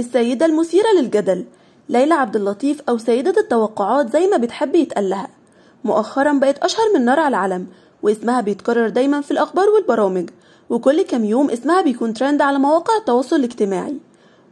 السيدة المثيرة للجدل ليلى عبد اللطيف أو سيدة التوقعات زي ما بتحب يتقال لها مؤخرا بقت أشهر من نار على العلم واسمها بيتكرر دايما في الأخبار والبرامج وكل كام يوم اسمها بيكون ترند على مواقع التواصل الاجتماعي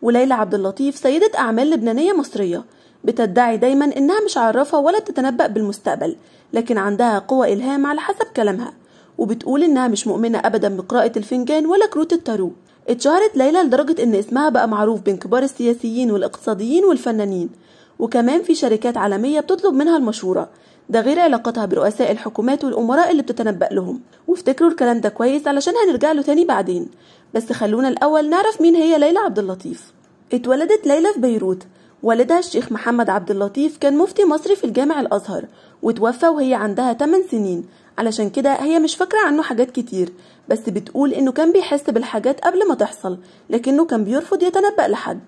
وليلى عبد اللطيف سيدة أعمال لبنانية مصرية بتدعي دايما إنها مش عارفة ولا بتتنبأ بالمستقبل لكن عندها قوة إلهام على حسب كلامها وبتقول إنها مش مؤمنة أبدا بقراءة الفنجان ولا كروت التارو اتشهرت ليلى لدرجة إن اسمها بقى معروف بين كبار السياسيين والاقتصاديين والفنانين وكمان في شركات عالمية بتطلب منها المشورة ده غير علاقتها برؤساء الحكومات والأمراء اللي بتتنبأ لهم وافتكروا الكلام ده كويس علشان هنرجع له تاني بعدين بس خلونا الأول نعرف مين هي ليلى عبد اللطيف اتولدت ليلى في بيروت والدها الشيخ محمد عبد اللطيف كان مفتي مصري في الجامع الأزهر وتوفى وهي عندها 8 سنين علشان كده هي مش فاكرة عنه حاجات كتير بس بتقول انه كان بيحس بالحاجات قبل ما تحصل لكنه كان بيرفض يتنبأ لحد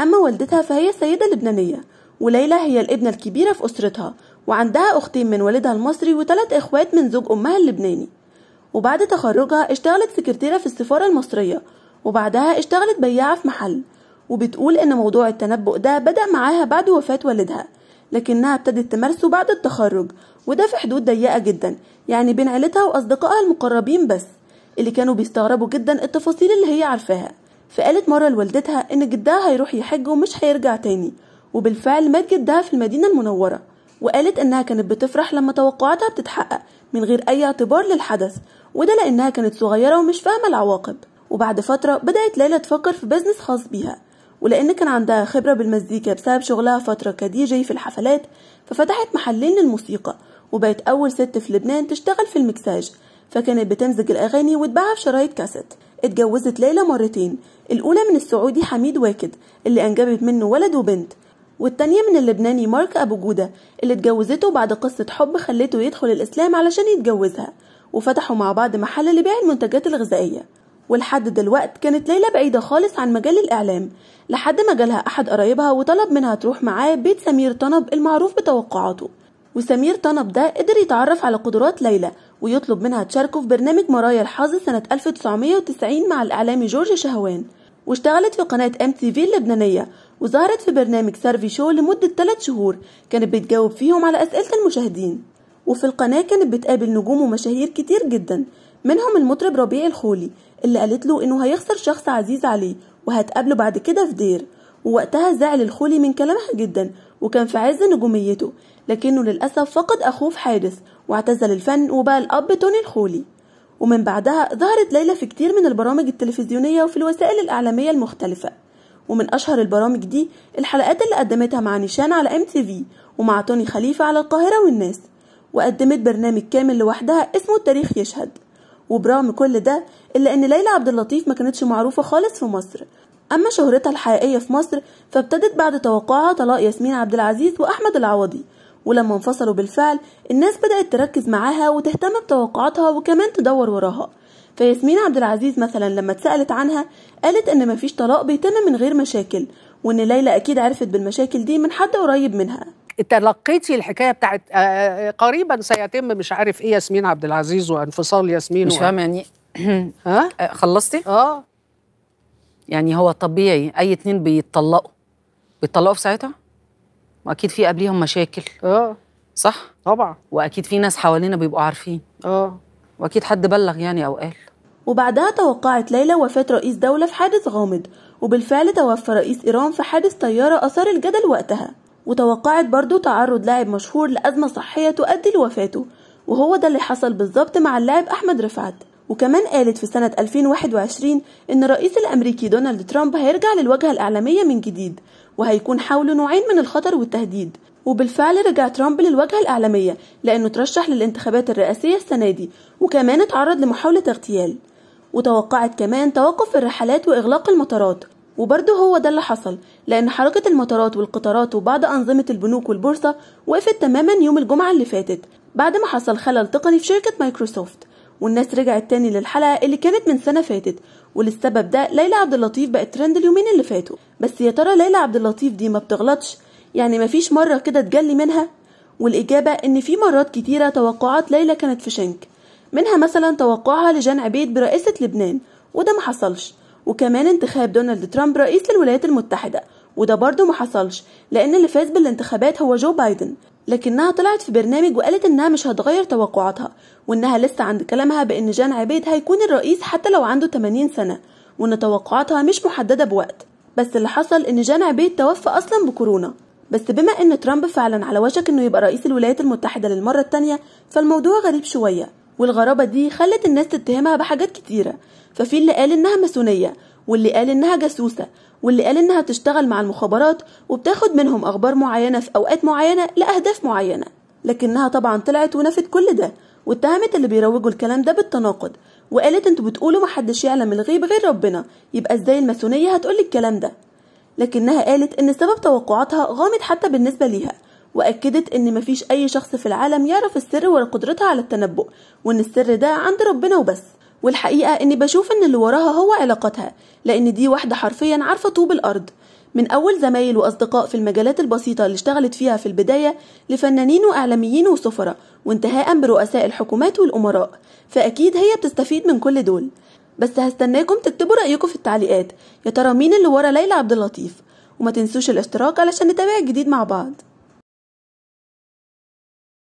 اما والدتها فهي سيدة لبنانية وليلى هي الابنة الكبيرة في أسرتها وعندها أختين من والدها المصري وتلات إخوات من زوج أمها اللبناني وبعد تخرجها اشتغلت سكرتيرة في السفارة المصرية وبعدها اشتغلت بياعة في محل وبتقول إن موضوع التنبؤ ده بدأ معاها بعد وفاة والدها لكنها ابتدت تمارسه بعد التخرج وده في حدود ضيقة جدا يعني بين عيلتها وأصدقائها المقربين بس اللي كانوا بيستغربوا جدا التفاصيل اللي هي عارفاها فقالت مرة لوالدتها إن جدها هيروح يحج ومش هيرجع تاني وبالفعل مات جدها في المدينة المنورة وقالت إنها كانت بتفرح لما توقعاتها بتتحقق من غير أي اعتبار للحدث وده لأنها كانت صغيرة ومش فاهمة العواقب وبعد فترة بدأت ليلى تفكر في بيزنس خاص بيها ولأن كان عندها خبرة بالمزيكا بسبب شغلها فترة كدي جي في الحفلات ففتحت محلين للموسيقى وبقت أول ست في لبنان تشتغل في المكساج فكانت بتمزج الأغاني وتباعها في شرايط كاسيت اتجوزت ليلى مرتين الأولى من السعودي حميد واكد اللي أنجبت منه ولد وبنت والتانية من اللبناني مارك أبو جودة اللي اتجوزته بعد قصة حب خلته يدخل الإسلام علشان يتجوزها وفتحوا مع بعض محل لبيع المنتجات الغذائية ولحد دلوقت كانت ليلى بعيدة خالص عن مجال الإعلام لحد ما جالها أحد قرايبها وطلب منها تروح معاه بيت سمير طنب المعروف بتوقعاته وسمير طنب ده قدر يتعرف على قدرات ليلى ويطلب منها تشاركه في برنامج مرايا الحظ سنة 1990 مع الإعلامي جورج شهوان واشتغلت في قناة ام تي في اللبنانية وظهرت في برنامج سيرفي شو لمدة 3 شهور كانت بتجاوب فيهم على أسئلة المشاهدين وفي القناة كانت بتقابل نجوم ومشاهير كتير جدا منهم المطرب ربيع الخولي اللي قالت له إنه هيخسر شخص عزيز عليه وهتقابله بعد كده في دير ووقتها زعل الخولي من كلامها جدا وكان في عز نجوميته لكنه للأسف فقد أخوه في حادث واعتزل الفن وبقى الأب توني الخولي ومن بعدها ظهرت ليلى في كتير من البرامج التلفزيونية وفي الوسائل الإعلامية المختلفة ومن أشهر البرامج دي الحلقات اللي قدمتها مع نيشان على ام تي في ومع توني خليفة على القاهرة والناس وقدمت برنامج كامل لوحدها اسمه التاريخ يشهد وبرغم كل ده إلا إن ليلى عبد اللطيف ما كانتش معروفة خالص في مصر أما شهرتها الحقيقية في مصر فابتدت بعد توقعها طلاق ياسمين عبد العزيز وأحمد العوضي ولما انفصلوا بالفعل الناس بدأت تركز معاها وتهتم بتوقعاتها وكمان تدور وراها فياسمين عبد العزيز مثلا لما اتسألت عنها قالت إن مفيش طلاق بيتم من غير مشاكل وإن ليلى أكيد عرفت بالمشاكل دي من حد قريب منها تلقيتي الحكايه بتاعت آه، آه، قريبا سيتم مش عارف ايه ياسمين عبد العزيز وانفصال ياسمين مش فاهمه يعني ها آه، خلصتي؟ اه يعني هو طبيعي اي اتنين بيتطلقوا بيتطلقوا في ساعتها؟ واكيد في قبليهم مشاكل اه صح؟ طبعا واكيد في ناس حوالينا بيبقوا عارفين اه واكيد حد بلغ يعني او قال وبعدها توقعت ليلى وفاة رئيس دولة في حادث غامض وبالفعل توفى رئيس إيران في حادث طيارة أثار الجدل وقتها وتوقعت برضو تعرض لاعب مشهور لأزمة صحية تؤدي لوفاته وهو ده اللي حصل بالظبط مع اللاعب أحمد رفعت وكمان قالت في سنة 2021 إن الرئيس الأمريكي دونالد ترامب هيرجع للواجهة الإعلامية من جديد وهيكون حوله نوعين من الخطر والتهديد وبالفعل رجع ترامب للواجهة الإعلامية لأنه ترشح للانتخابات الرئاسية السنة دي وكمان اتعرض لمحاولة اغتيال وتوقعت كمان توقف الرحلات وإغلاق المطارات وبرضه هو ده اللي حصل لأن حركة المطارات والقطارات وبعض أنظمة البنوك والبورصة وقفت تماما يوم الجمعة اللي فاتت بعد ما حصل خلل تقني في شركة مايكروسوفت والناس رجعت تاني للحلقة اللي كانت من سنة فاتت وللسبب ده ليلى عبد اللطيف بقت ترند اليومين اللي فاتوا بس يا ترى ليلى عبد اللطيف دي ما بتغلطش يعني مفيش مرة كده تجلي منها والإجابة إن في مرات كتيرة توقعات ليلى كانت في شنك منها مثلا توقعها لجان عبيد برئاسة لبنان وده ما حصلش وكمان انتخاب دونالد ترامب رئيس للولايات المتحدة وده برضه محصلش لأن اللي فاز بالانتخابات هو جو بايدن لكنها طلعت في برنامج وقالت إنها مش هتغير توقعاتها وإنها لسه عند كلامها بإن جان عبيد هيكون الرئيس حتى لو عنده 80 سنة وإن توقعاتها مش محددة بوقت بس اللي حصل إن جان عبيد توفى أصلا بكورونا بس بما إن ترامب فعلا على وشك إنه يبقى رئيس الولايات المتحدة للمرة التانية فالموضوع غريب شوية والغرابة دي خلت الناس تتهمها بحاجات كتيرة ففي اللي قال إنها ماسونية واللي قال إنها جاسوسة واللي قال إنها تشتغل مع المخابرات وبتاخد منهم أخبار معينة في أوقات معينة لأهداف معينة لكنها طبعا طلعت ونفت كل ده واتهمت اللي بيروجوا الكلام ده بالتناقض وقالت انتوا بتقولوا محدش يعلم الغيب غير ربنا يبقى ازاي الماسونية هتقول الكلام ده لكنها قالت ان سبب توقعاتها غامض حتى بالنسبة ليها وأكدت إن مفيش أي شخص في العالم يعرف السر ولا قدرتها على التنبؤ وإن السر ده عند ربنا وبس والحقيقة إني بشوف إن اللي وراها هو علاقتها لأن دي واحدة حرفيا عارفة طوب الأرض من أول زمايل وأصدقاء في المجالات البسيطة اللي اشتغلت فيها في البداية لفنانين وإعلاميين وسفراء وانتهاء برؤساء الحكومات والأمراء فأكيد هي بتستفيد من كل دول بس هستناكم تكتبوا رأيكم في التعليقات يا ترى مين اللي ورا ليلى عبد اللطيف وما تنسوش الاشتراك علشان نتابع الجديد مع بعض